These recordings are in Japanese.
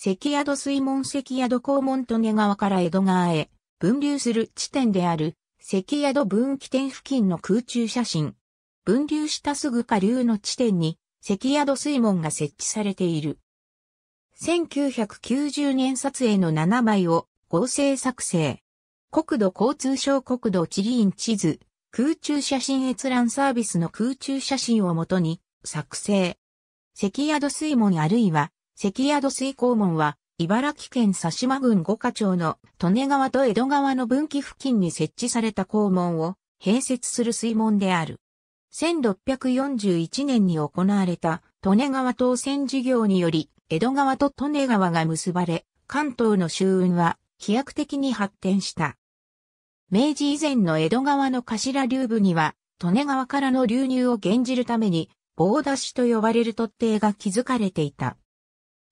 関宿水門関宿校門利根川から江戸川へ分流する地点である関宿分岐点付近の空中写真。分流したすぐ下流の地点に関宿水門が設置されている。1990年撮影の7枚を合成作成。国土交通省国土地理院地図、空中写真閲覧サービスの空中写真をもとに作成。関宿水門あるいは関宿水港門は、茨城県佐島郡五課町の利根川と江戸川の分岐付近に設置された港門を併設する水門である。1641年に行われた利根川当選事業により、江戸川と利根川が結ばれ、関東の周運は飛躍的に発展した。明治以前の江戸川の頭流部には、利根川からの流入を原じるために、棒出しと呼ばれる突堤が築かれていた。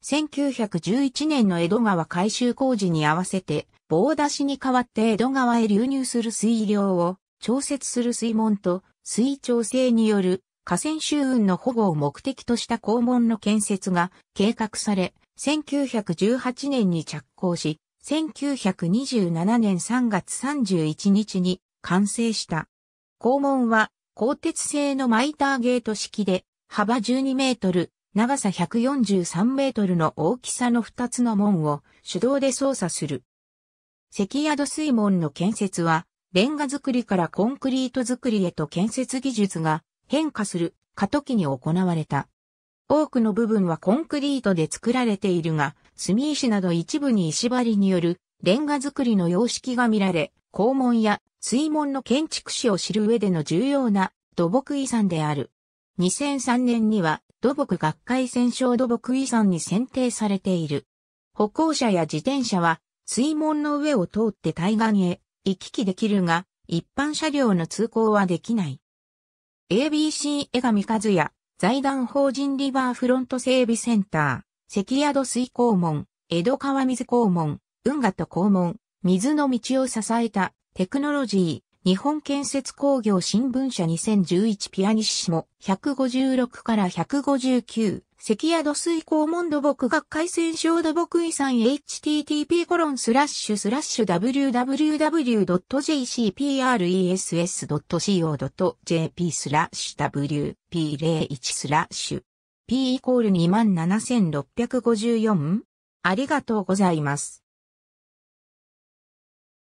1911年の江戸川改修工事に合わせて、棒出しに代わって江戸川へ流入する水量を調節する水門と水調整による河川周運の保護を目的とした校門の建設が計画され、1918年に着工し、1927年3月31日に完成した。校門は鋼鉄製のマイターゲート式で幅12メートル、長さ143メートルの大きさの2つの門を手動で操作する。関宿水門の建設は、レンガ作りからコンクリート作りへと建設技術が変化する過渡期に行われた。多くの部分はコンクリートで作られているが、住石など一部に石張りによるレンガ作りの様式が見られ、校門や水門の建築史を知る上での重要な土木遺産である。2003年には土木学会戦勝土木遺産に選定されている。歩行者や自転車は水門の上を通って対岸へ行き来できるが、一般車両の通行はできない。ABC 江上和也、財団法人リバーフロント整備センター、関宿水港門、江戸川水港門、運河と港門、水の道を支えたテクノロジー、日本建設工業新聞社2011ピアニッシモ156から159関宿水港門土木学会選小土木遺産 http コロンスラッシュスラッシュ www.jcpress.co.jp スラッシュ wp01 スラッシュ p イコール 27,654? ありがとうございます。